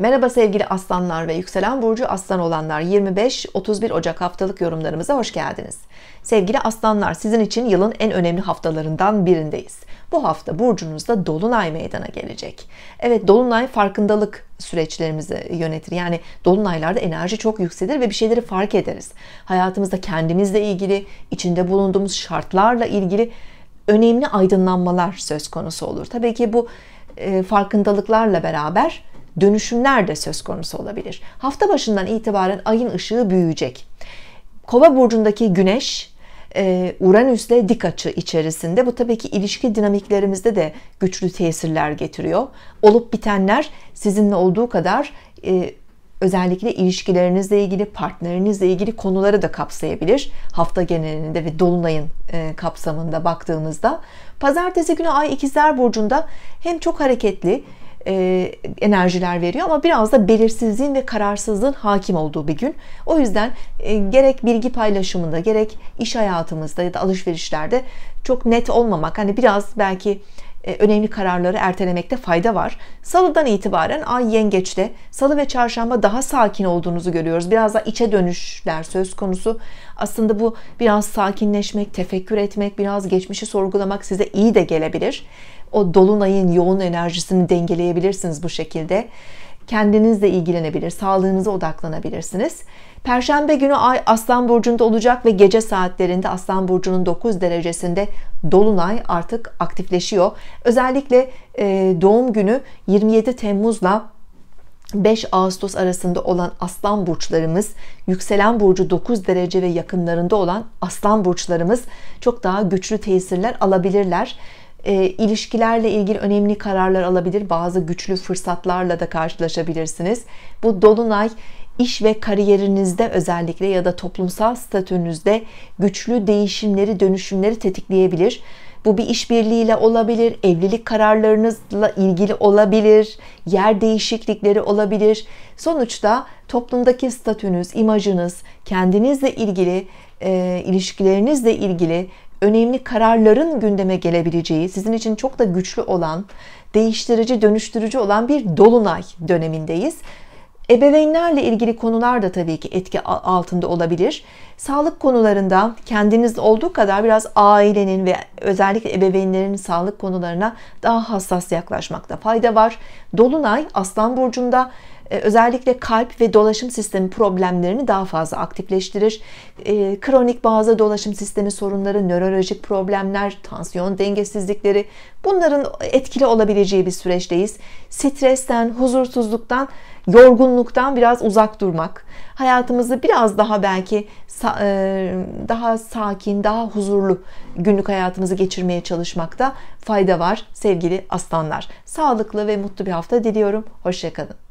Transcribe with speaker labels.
Speaker 1: Merhaba sevgili aslanlar ve yükselen burcu aslan olanlar 25-31 Ocak haftalık yorumlarımıza hoş geldiniz. Sevgili aslanlar sizin için yılın en önemli haftalarından birindeyiz. Bu hafta burcunuzda Dolunay meydana gelecek. Evet Dolunay farkındalık süreçlerimizi yönetir. Yani dolunaylarda enerji çok yükselir ve bir şeyleri fark ederiz. Hayatımızda kendimizle ilgili, içinde bulunduğumuz şartlarla ilgili önemli aydınlanmalar söz konusu olur. Tabii ki bu e, farkındalıklarla beraber dönüşümler de söz konusu olabilir. Hafta başından itibaren ayın ışığı büyüyecek. Kova burcundaki güneş e, Uranüs'le dik açı içerisinde. Bu tabii ki ilişki dinamiklerimizde de güçlü tesirler getiriyor. Olup bitenler sizinle olduğu kadar e, özellikle ilişkilerinizle ilgili, partnerinizle ilgili konuları da kapsayabilir. Hafta genelinde ve dolunayın e, kapsamında baktığımızda. Pazartesi günü Ay ikizler burcunda hem çok hareketli e, enerjiler veriyor ama biraz da belirsizliğin ve kararsızlığın hakim olduğu bir gün. O yüzden e, gerek bilgi paylaşımında gerek iş hayatımızda ya da alışverişlerde çok net olmamak hani biraz belki e, önemli kararları ertelemekte fayda var. Salıdan itibaren ay yengeçte salı ve çarşamba daha sakin olduğunuzu görüyoruz. Biraz da içe dönüşler söz konusu. Aslında bu biraz sakinleşmek, tefekkür etmek, biraz geçmişi sorgulamak size iyi de gelebilir o dolunayın yoğun enerjisini dengeleyebilirsiniz bu şekilde. Kendinizle ilgilenebilir, sağlığınıza odaklanabilirsiniz. Perşembe günü ay Aslan burcunda olacak ve gece saatlerinde Aslan burcunun 9 derecesinde dolunay artık aktifleşiyor. Özellikle e, doğum günü 27 Temmuz'la 5 Ağustos arasında olan aslan burçlarımız, yükselen burcu 9 derece ve yakınlarında olan aslan burçlarımız çok daha güçlü tesirler alabilirler e, ilişkilerle ilgili önemli kararlar alabilir. Bazı güçlü fırsatlarla da karşılaşabilirsiniz. Bu dolunay iş ve kariyerinizde özellikle ya da toplumsal statünüzde güçlü değişimleri, dönüşümleri tetikleyebilir. Bu bir işbirliğiyle olabilir, evlilik kararlarınızla ilgili olabilir, yer değişiklikleri olabilir. Sonuçta toplumdaki statünüz, imajınız, kendinizle ilgili, e, ilişkilerinizle ilgili önemli kararların gündeme gelebileceği, sizin için çok da güçlü olan, değiştirici, dönüştürücü olan bir dolunay dönemindeyiz. Ebeveynlerle ilgili konular da tabii ki etki altında olabilir. Sağlık konularında kendiniz olduğu kadar biraz ailenin ve özellikle ebeveynlerin sağlık konularına daha hassas yaklaşmakta fayda var. Dolunay Aslan burcunda ee, özellikle kalp ve dolaşım sistemi problemlerini daha fazla aktifleştirir. Ee, kronik bazı dolaşım sistemi sorunları, nörolojik problemler, tansiyon dengesizlikleri bunların etkili olabileceği bir süreçteyiz. Stresten, huzursuzluktan, yorgunluktan biraz uzak durmak, hayatımızı biraz daha belki e, daha sakin, daha huzurlu günlük hayatımızı geçirmeye çalışmakta fayda var sevgili aslanlar. Sağlıklı ve mutlu bir hafta diliyorum. Hoşçakalın.